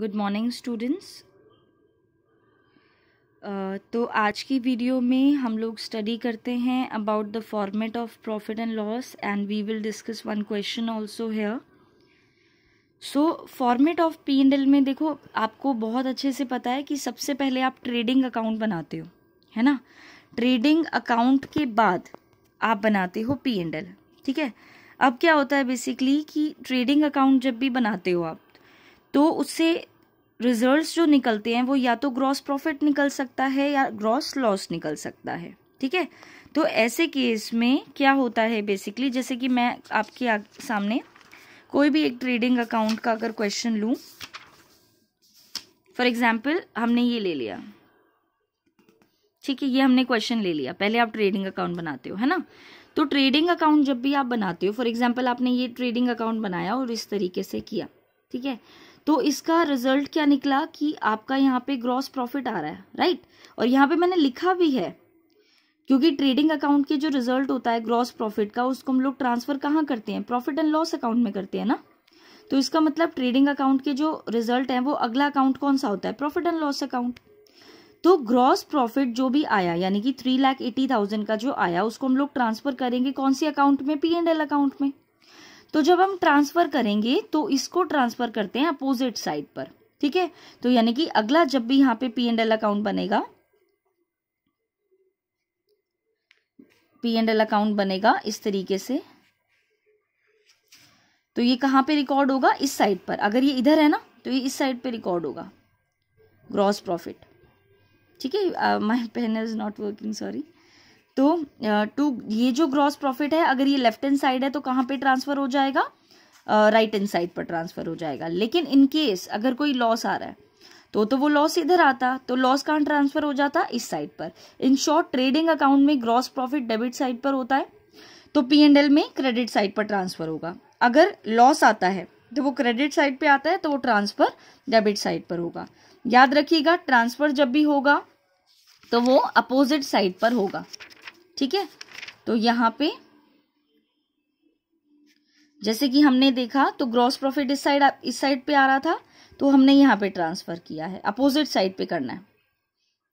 good morning students तो आज की वीडियो में हम लोग स्टडी करते हैं about the format of profit and loss and we will discuss one question also here so format of P and L में देखो आपको बहुत अच्छे से पता है कि सबसे पहले आप ट्रेडिंग अकाउंट बनाते हो है ना ट्रेडिंग अकाउंट के बाद आप बनाते हो पी एंड एल ठीक है अब क्या होता है बेसिकली कि ट्रेडिंग अकाउंट जब भी बनाते हो आप तो उससे रिजल्ट्स जो निकलते हैं वो या तो ग्रॉस प्रॉफिट निकल सकता है या ग्रॉस लॉस निकल सकता है ठीक है तो ऐसे केस में क्या होता है बेसिकली जैसे कि मैं आपके सामने कोई भी एक ट्रेडिंग अकाउंट का अगर क्वेश्चन लूँ फॉर एग्जाम्पल हमने ये ले लिया ठीक है ये हमने क्वेश्चन ले लिया पहले आप ट्रेडिंग अकाउंट बनाते हो है ना तो ट्रेडिंग अकाउंट जब भी आप बनाते हो फॉर एग्जाम्पल आपने ये ट्रेडिंग अकाउंट बनाया और इस तरीके से किया ठीक है तो इसका रिजल्ट क्या निकला कि आपका यहाँ पे ग्रॉस प्रॉफिट आ रहा है राइट और यहाँ पे मैंने लिखा भी है क्योंकि ट्रेडिंग अकाउंट के जो रिजल्ट होता है ग्रॉस प्रॉफिट का उसको हम लोग ट्रांसफर कहाँ करते हैं प्रॉफिट एंड लॉस अकाउंट में करते हैं ना तो इसका मतलब ट्रेडिंग अकाउंट के जो रिजल्ट है वो अगला अकाउंट कौन सा होता है प्रॉफिट एंड लॉस अकाउंट तो ग्रॉस प्रॉफिट जो भी आया यानी कि थ्री लाख एटी थाउजेंड का जो आया उसको हम लोग ट्रांसफर करेंगे कौन से अकाउंट में पी एंड एल अकाउंट में तो जब हम ट्रांसफर करेंगे तो इसको ट्रांसफर करते हैं अपोजिट साइड पर ठीक है तो यानी कि अगला जब भी यहां पे पी एंड एल अकाउंट बनेगा पी एंड एल अकाउंट बनेगा इस तरीके से तो ये कहाँ पे रिकॉर्ड होगा इस साइड पर अगर ये इधर है ना तो ये इस साइड पे रिकॉर्ड होगा ग्रॉस प्रॉफिट ठीक है my pen is not working sorry तो टू ये जो ग्रॉस प्रॉफिट है अगर ये लेफ्ट हैंड साइड है तो कहाँ पे ट्रांसफर हो जाएगा राइट हैंड साइड पर ट्रांसफर हो जाएगा लेकिन इन केस अगर कोई लॉस आ रहा है तो तो वो लॉस इधर आता तो लॉस कहाँ ट्रांसफर हो जाता इस साइड पर इन शॉर्ट ट्रेडिंग अकाउंट में ग्रॉस प्रॉफिट डेबिट साइड पर होता है तो पी एंड एल में क्रेडिट साइड पर ट्रांसफर होगा अगर लॉस आता है तो वो क्रेडिट साइड पे आता है तो वो ट्रांसफर डेबिट साइड पर होगा याद रखिएगा ट्रांसफर जब भी होगा तो वो अपोजिट साइड पर होगा ठीक है तो यहाँ पे जैसे कि हमने देखा तो ग्रॉस प्रॉफिट इस साइड इस साइड पे आ रहा था तो हमने यहाँ पे ट्रांसफर किया है अपोजिट साइड पे करना है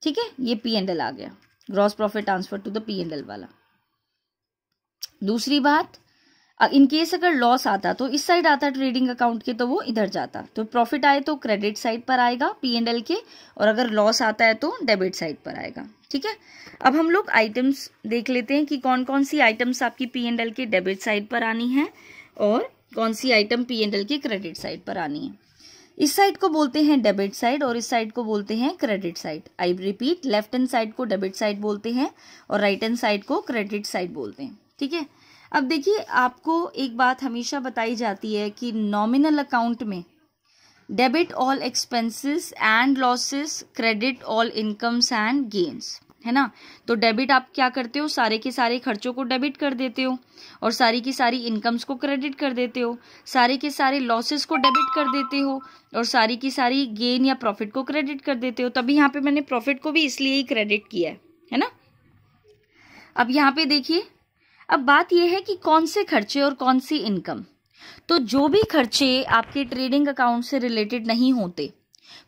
ठीक है ये पी एंड एल आ गया gross profit transfer to the P and L वाला दूसरी बात इन केस अगर लॉस आता तो इस साइड आता ट्रेडिंग अकाउंट के तो वो इधर जाता तो प्रॉफिट आए तो क्रेडिट साइड पर आएगा पी एंड एल के और अगर लॉस आता है तो डेबिट साइड पर आएगा ठीक है अब हम लोग आइटम्स देख लेते हैं कि कौन कौन सी आइटम्स आपकी पी एंड एल के डेबिट साइड पर आनी है और कौन सी आइटम पी एंड एल के क्रेडिट साइड पर आनी है इस साइड को बोलते हैं डेबिट साइड और इस साइड को बोलते हैं credit side I repeat left hand side को डेबिट साइड बोलते हैं और राइट हैंड साइड को क्रेडिट साइड बोलते हैं ठीक है अब देखिए आपको एक बात हमेशा बताई जाती है कि नॉमिनल अकाउंट में debit all expenses and losses credit all incomes and gains है ना तो डेबिट आप क्या करते हो सारे के सारे खर्चों को डेबिट कर देते हो और सारी की सारी इनकम्स को क्रेडिट कर देते हो सारे के सारे लॉसेस को डेबिट कर देते हो और सारी की सारी गेन या प्रॉफिट को क्रेडिट कर देते हो तभी यहाँ पे मैंने प्रॉफिट को भी इसलिए ही क्रेडिट किया है है ना अब यहाँ पे देखिए अब बात यह है कि कौन से खर्चे और कौन सी इनकम तो जो भी खर्चे आपके ट्रेडिंग अकाउंट से रिलेटेड नहीं होते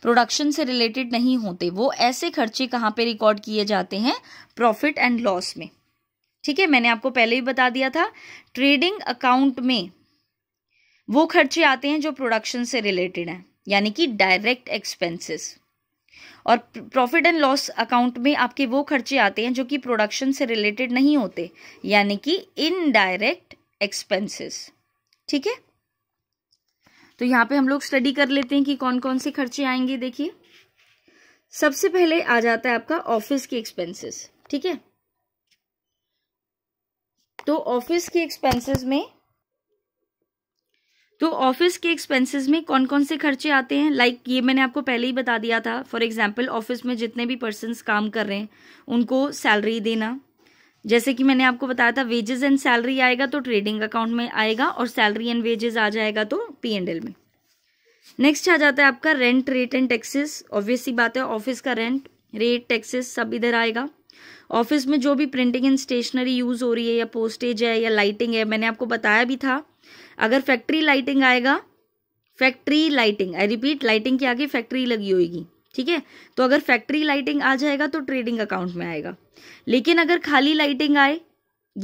प्रोडक्शन से रिलेटेड नहीं होते वो ऐसे खर्चे कहाँ पे रिकॉर्ड किए जाते हैं प्रॉफिट एंड लॉस में ठीक है मैंने आपको पहले भी बता दिया था ट्रेडिंग अकाउंट में वो खर्चे आते हैं जो प्रोडक्शन से रिलेटेड हैं यानी कि डायरेक्ट एक्सपेंसेस और प्रॉफिट एंड लॉस अकाउंट में आपके वो खर्चे आते हैं जो कि प्रोडक्शन से रिलेटेड नहीं होते यानी कि इनडायरेक्ट एक्सपेंसेस ठीक है तो यहाँ पे हम लोग स्टडी कर लेते हैं कि कौन कौन से खर्चे आएंगे देखिए सबसे पहले आ जाता है आपका ऑफिस के एक्सपेंसेस ठीक है तो ऑफिस के एक्सपेंसेस में तो ऑफिस के एक्सपेंसेस में कौन कौन से खर्चे आते हैं लाइक like ये मैंने आपको पहले ही बता दिया था फॉर एग्जाम्पल ऑफिस में जितने भी पर्सन काम कर रहे हैं उनको सैलरी देना जैसे कि मैंने आपको बताया था वेजेस एंड सैलरी आएगा तो ट्रेडिंग अकाउंट में आएगा और सैलरी एंड वेजेस आ जाएगा तो पी एंड एल में नेक्स्ट आ जाता है आपका rent rate and taxes obvious सी बात है ऑफिस का रेंट रेट टैक्सेस सब इधर आएगा ऑफिस में जो भी प्रिंटिंग एंड स्टेशनरी यूज़ हो रही है या पोस्टेज है या लाइटिंग है मैंने आपको बताया भी था अगर फैक्ट्री लाइटिंग आएगा factory lighting I repeat lighting के आगे फैक्ट्री लगी होगी ठीक है तो अगर फैक्ट्री लाइटिंग आ जाएगा तो ट्रेडिंग अकाउंट में आएगा लेकिन अगर खाली लाइटिंग आए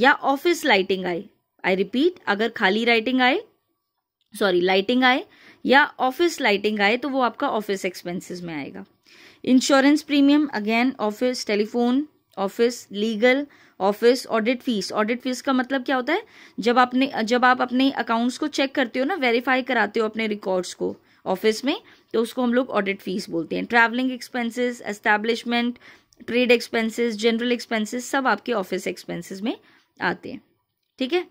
या ऑफिस लाइटिंग आए आई रिपीट अगर खाली राइटिंग आए सॉरी लाइटिंग आए या ऑफिस लाइटिंग आए तो वो आपका ऑफिस एक्सपेंसेस में आएगा insurance premium again office telephone office legal office audit fees audit fees का मतलब क्या होता है जब आपने जब आप अपने अकाउंट्स को चेक करते हो ना वेरीफाई कराते हो अपने रिकॉर्ड्स को ऑफिस में तो उसको हम लोग ऑडिट फीस बोलते हैं travelling expenses establishment trade expenses general expenses सब आपके ऑफिस एक्सपेंसेस में आते हैं ठीक है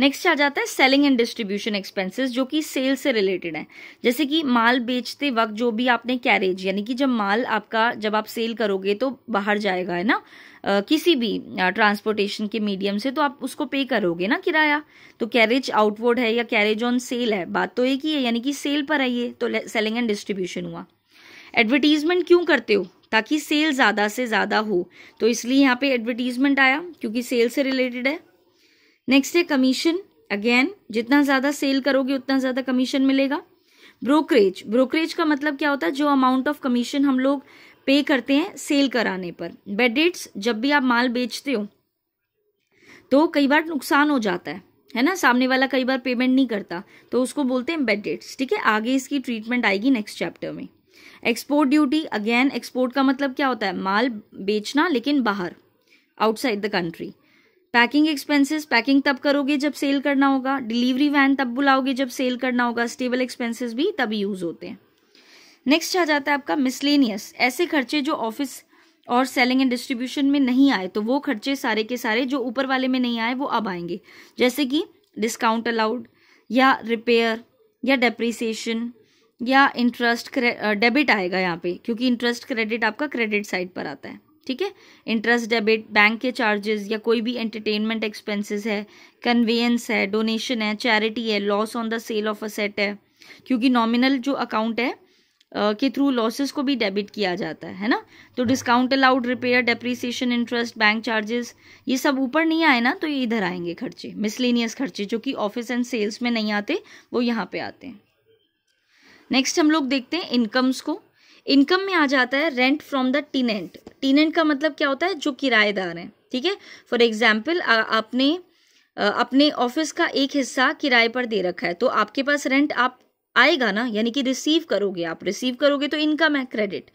नेक्स्ट आ जाता है सेलिंग एंड डिस्ट्रीब्यूशन एक्सपेंसेस जो कि सेल से रिलेटेड है जैसे कि माल बेचते वक्त जो भी आपने कैरेज यानी कि जब माल आपका जब आप सेल करोगे तो बाहर जाएगा है ना आ, किसी भी ट्रांसपोर्टेशन के मीडियम से तो आप उसको पे करोगे ना किराया तो कैरेज आउटवर्ड है या कैरेज ऑन सेल है बात तो एक ही है यानी कि सेल पर है ये तो सेलिंग एंड डिस्ट्रीब्यूशन हुआ एडवर्टीजमेंट क्यों करते हो ताकि सेल ज़्यादा से ज़्यादा हो तो इसलिए यहाँ पे एडवर्टीजमेंट आया क्योंकि सेल से रिलेटेड है नेक्स्ट है कमीशन अगेन जितना ज़्यादा सेल करोगे उतना ज़्यादा कमीशन मिलेगा ब्रोकरेज ब्रोकरेज का मतलब क्या होता है जो अमाउंट ऑफ कमीशन हम लोग पे करते हैं सेल कराने पर बेडेट्स जब भी आप माल बेचते हो तो कई बार नुकसान हो जाता है है ना सामने वाला कई बार पेमेंट नहीं करता तो उसको बोलते हैं बेडेट्स ठीक है आगे इसकी ट्रीटमेंट आएगी नेक्स्ट चैप्टर में एक्सपोर्ट ड्यूटी अगेन एक्सपोर्ट का मतलब क्या होता है माल बेचना लेकिन बाहर outside the country packing expenses packing तब करोगे जब सेल करना होगा डिलीवरी वैन तब बुलाओगे जब सेल करना होगा स्टेबल एक्सपेंसेस भी तब यूज होते हैं नेक्स्ट आ जाता है आपका मिसलेनियस ऐसे खर्चे जो ऑफिस और सेलिंग एंड डिस्ट्रीब्यूशन में नहीं आए तो वो खर्चे सारे के सारे जो ऊपर वाले में नहीं आए वो अब आएंगे जैसे कि डिस्काउंट अलाउड या रिपेयर या डेप्रिसिएशन या इंटरेस्ट डेबिट आएगा यहाँ पे क्योंकि इंटरेस्ट क्रेडिट आपका क्रेडिट साइड पर आता है ठीक है इंटरेस्ट डेबिट बैंक के चार्जेस या कोई भी एंटरटेनमेंट एक्सपेंसेस है कन्वेयंस है डोनेशन है चैरिटी है loss on the sale of asset है क्योंकि नॉमिनल जो अकाउंट है के थ्रू लॉसेस को भी डेबिट किया जाता है है ना तो discount allowed repair depreciation interest bank charges ये सब ऊपर नहीं आए ना तो ये इधर आएंगे खर्चे मिसलिनियस खर्चे जो कि ऑफिस एंड सेल्स में नहीं आते वो यहाँ पे आते हैं नेक्स्ट हम लोग देखते हैं इनकम्स को इनकम में आ जाता है rent from the tenant tenant का मतलब क्या होता है जो किराएदार हैं ठीक है फॉर एग्जाम्पल आपने अपने ऑफिस का एक हिस्सा किराए पर दे रखा है तो आपके पास रेंट आप आएगा ना यानी कि रिसीव करोगे आप रिसीव करोगे तो इनकम है क्रेडिट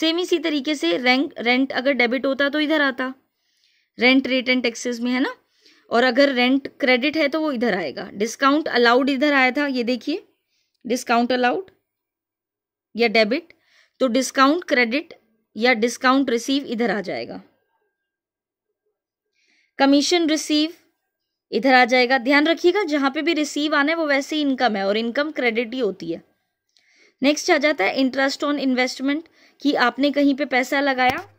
सेम इसी तरीके से रेंट रेंट अगर डेबिट होता तो इधर आता रेंट रेट एंड टैक्सेस में है ना और अगर रेंट क्रेडिट है तो वो इधर आएगा डिस्काउंट अलाउड इधर आया था ये देखिए डिस्काउंट अलाउड या डेबिट तो डिस्काउंट क्रेडिट या डिस्काउंट रिसीव इधर आ जाएगा कमीशन रिसीव इधर आ जाएगा ध्यान रखिएगा जहां पे भी रिसीव आना है वो वैसे ही इनकम है और इनकम क्रेडिट ही होती है नेक्स्ट आ जाता है इंटरेस्ट ऑन इन्वेस्टमेंट कि आपने कहीं पे पैसा लगाया